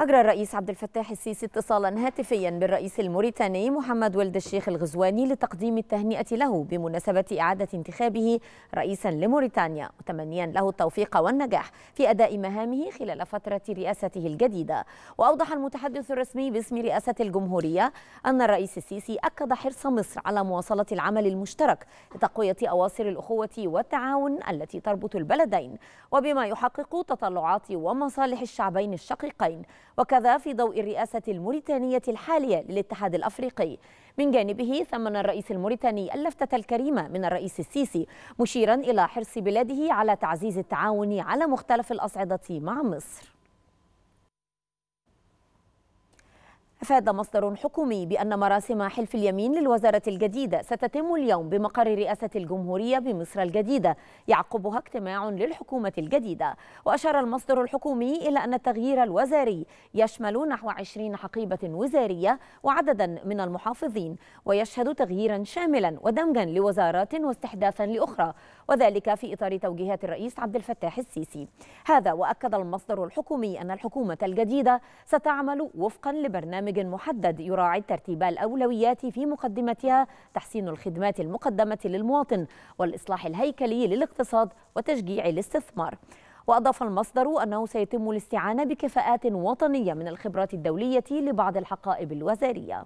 أجرى الرئيس عبد الفتاح السيسي اتصالا هاتفيا بالرئيس الموريتاني محمد ولد الشيخ الغزواني لتقديم التهنئة له بمناسبة إعادة انتخابه رئيسا لموريتانيا متمنيا له التوفيق والنجاح في أداء مهامه خلال فترة رئاسته الجديدة وأوضح المتحدث الرسمي باسم رئاسة الجمهورية أن الرئيس السيسي أكد حرص مصر على مواصلة العمل المشترك لتقوية أواصر الأخوة والتعاون التي تربط البلدين وبما يحقق تطلعات ومصالح الشعبين الشقيقين وكذا في ضوء الرئاسة الموريتانية الحالية للاتحاد الأفريقي من جانبه ثمن الرئيس الموريتاني اللفتة الكريمة من الرئيس السيسي مشيرا إلى حرص بلاده على تعزيز التعاون على مختلف الأصعدة مع مصر أفاد مصدر حكومي بأن مراسم حلف اليمين للوزارة الجديدة ستتم اليوم بمقر رئاسة الجمهورية بمصر الجديدة يعقبها اجتماع للحكومة الجديدة وأشار المصدر الحكومي إلى أن التغيير الوزاري يشمل نحو 20 حقيبة وزارية وعددا من المحافظين ويشهد تغييرا شاملا ودمجا لوزارات واستحداثا لأخرى وذلك في إطار توجيهات الرئيس عبد الفتاح السيسي هذا وأكد المصدر الحكومي أن الحكومة الجديدة ستعمل وفقا لبرنامج محدد يراعي ترتيب الأولويات في مقدمتها تحسين الخدمات المقدمة للمواطن والإصلاح الهيكلي للاقتصاد وتشجيع الاستثمار وأضاف المصدر أنه سيتم الاستعانة بكفاءات وطنية من الخبرات الدولية لبعض الحقائب الوزارية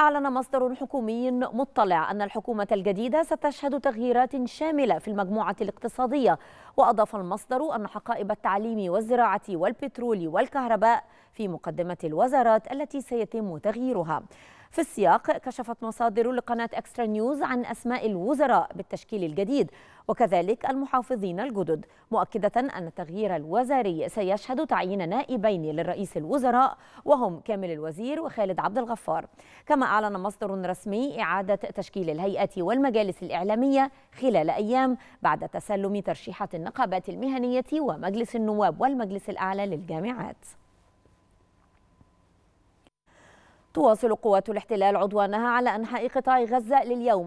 أعلن مصدر حكومي مطلع أن الحكومة الجديدة ستشهد تغييرات شاملة في المجموعة الاقتصادية وأضاف المصدر أن حقائب التعليم والزراعة والبترول والكهرباء في مقدمة الوزارات التي سيتم تغييرها في السياق كشفت مصادر لقناة أكسترا نيوز عن أسماء الوزراء بالتشكيل الجديد وكذلك المحافظين الجدد مؤكدة أن التغيير الوزاري سيشهد تعيين نائبين للرئيس الوزراء وهم كامل الوزير وخالد عبد الغفار كما أعلن مصدر رسمي إعادة تشكيل الهيئة والمجالس الإعلامية خلال أيام بعد تسلم ترشيحات النقابات المهنية ومجلس النواب والمجلس الأعلى للجامعات تواصل قوات الاحتلال عدوانها على أنحاء قطاع غزة لليوم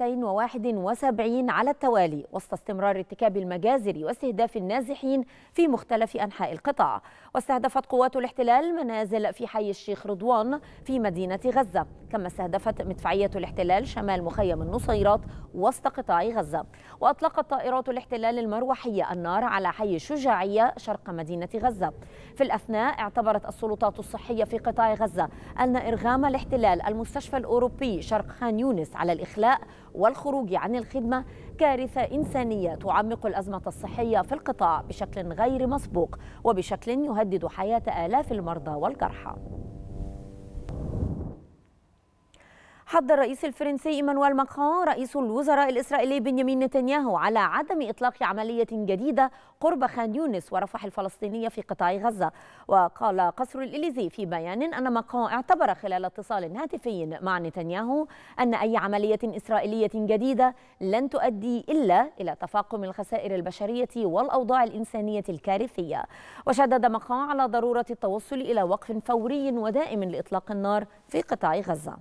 وواحد 271 على التوالي وسط استمرار ارتكاب المجازر واستهداف النازحين في مختلف أنحاء القطاع واستهدفت قوات الاحتلال منازل في حي الشيخ رضوان في مدينة غزة كما استهدفت مدفعية الاحتلال شمال مخيم النصيرات وسط قطاع غزة وأطلقت طائرات الاحتلال المروحية النار على حي الشجاعية شرق مدينة غزة في الأثناء اعتبرت السلطات الصحية في قطاع غزة أن أرغام الاحتلال المستشفى الأوروبي شرق خان يونس على الإخلاء والخروج عن الخدمة كارثة إنسانية تعمق الأزمة الصحية في القطاع بشكل غير مسبوق وبشكل يهدد حياة آلاف المرضى والجرحى حض الرئيس الفرنسي ايمانويل ماكرون رئيس الوزراء الاسرائيلي بنيامين نتنياهو على عدم اطلاق عمليه جديده قرب خان يونس ورفح الفلسطينيه في قطاع غزه وقال قصر الاليزي في بيان ان ماكرون اعتبر خلال اتصال هاتفي مع نتنياهو ان اي عمليه اسرائيليه جديده لن تؤدي الا الى تفاقم الخسائر البشريه والاوضاع الانسانيه الكارثيه وشدد ماكرون على ضروره التوصل الى وقف فوري ودائم لاطلاق النار في قطاع غزه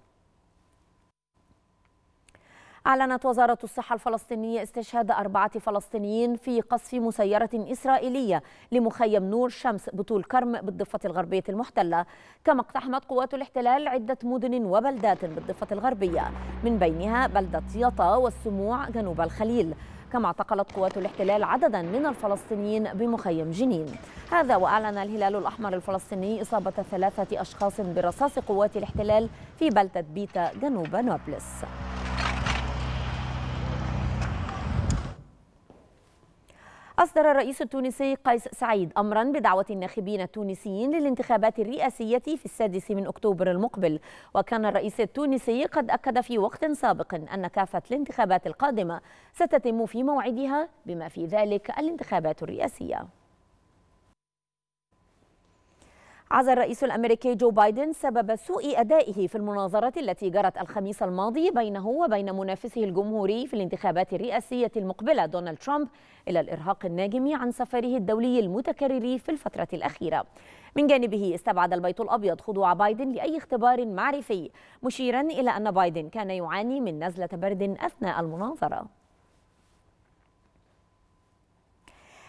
أعلنت وزارة الصحة الفلسطينية استشهاد أربعة فلسطينيين في قصف مسيرة إسرائيلية لمخيم نور شمس بطول كرم بالضفة الغربية المحتلة كما اقتحمت قوات الاحتلال عدة مدن وبلدات بالضفة الغربية من بينها بلدة يطا والسموع جنوب الخليل كما اعتقلت قوات الاحتلال عددا من الفلسطينيين بمخيم جنين هذا وأعلن الهلال الأحمر الفلسطيني إصابة ثلاثة أشخاص برصاص قوات الاحتلال في بلدة بيتا جنوب نابلس أصدر الرئيس التونسي قيس سعيد أمرا بدعوة الناخبين التونسيين للانتخابات الرئاسية في السادس من أكتوبر المقبل وكان الرئيس التونسي قد أكد في وقت سابق أن كافة الانتخابات القادمة ستتم في موعدها بما في ذلك الانتخابات الرئاسية عزى الرئيس الامريكي جو بايدن سبب سوء ادائه في المناظره التي جرت الخميس الماضي بينه وبين منافسه الجمهوري في الانتخابات الرئاسيه المقبله دونالد ترامب الى الارهاق الناجم عن سفره الدولي المتكرر في الفتره الاخيره. من جانبه استبعد البيت الابيض خضوع بايدن لاي اختبار معرفي مشيرا الى ان بايدن كان يعاني من نزله برد اثناء المناظره.